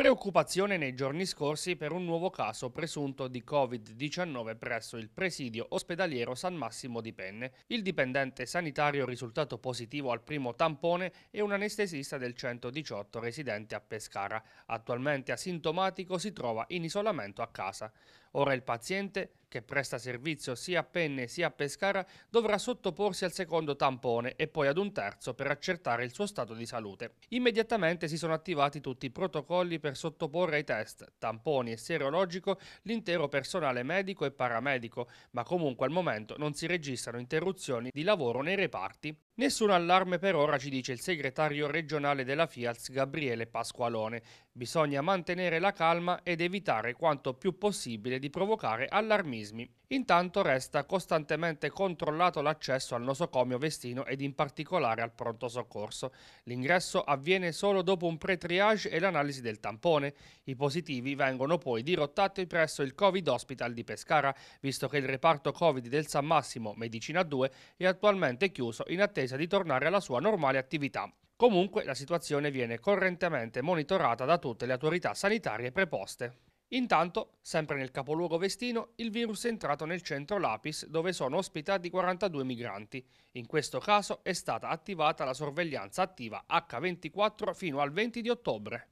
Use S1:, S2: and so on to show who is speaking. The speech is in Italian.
S1: Preoccupazione nei giorni scorsi per un nuovo caso presunto di Covid-19 presso il presidio ospedaliero San Massimo di Penne. Il dipendente sanitario risultato positivo al primo tampone è un anestesista del 118 residente a Pescara. Attualmente asintomatico si trova in isolamento a casa. Ora il paziente, che presta servizio sia a Penne sia a Pescara, dovrà sottoporsi al secondo tampone e poi ad un terzo per accertare il suo stato di salute. Immediatamente si sono attivati tutti i protocolli per per sottoporre ai test, tamponi e serologico l'intero personale medico e paramedico, ma comunque al momento non si registrano interruzioni di lavoro nei reparti Nessun allarme per ora, ci dice il segretario regionale della FIALS Gabriele Pasqualone. Bisogna mantenere la calma ed evitare quanto più possibile di provocare allarmismi. Intanto resta costantemente controllato l'accesso al nosocomio Vestino ed in particolare al pronto soccorso. L'ingresso avviene solo dopo un pre-triage e l'analisi del tampone. I positivi vengono poi dirottati presso il Covid Hospital di Pescara, visto che il reparto Covid del San Massimo Medicina 2 è attualmente chiuso in attesa attesa di tornare alla sua normale attività. Comunque la situazione viene correntemente monitorata da tutte le autorità sanitarie preposte. Intanto, sempre nel capoluogo vestino, il virus è entrato nel centro Lapis dove sono ospitati 42 migranti. In questo caso è stata attivata la sorveglianza attiva H24 fino al 20 di ottobre.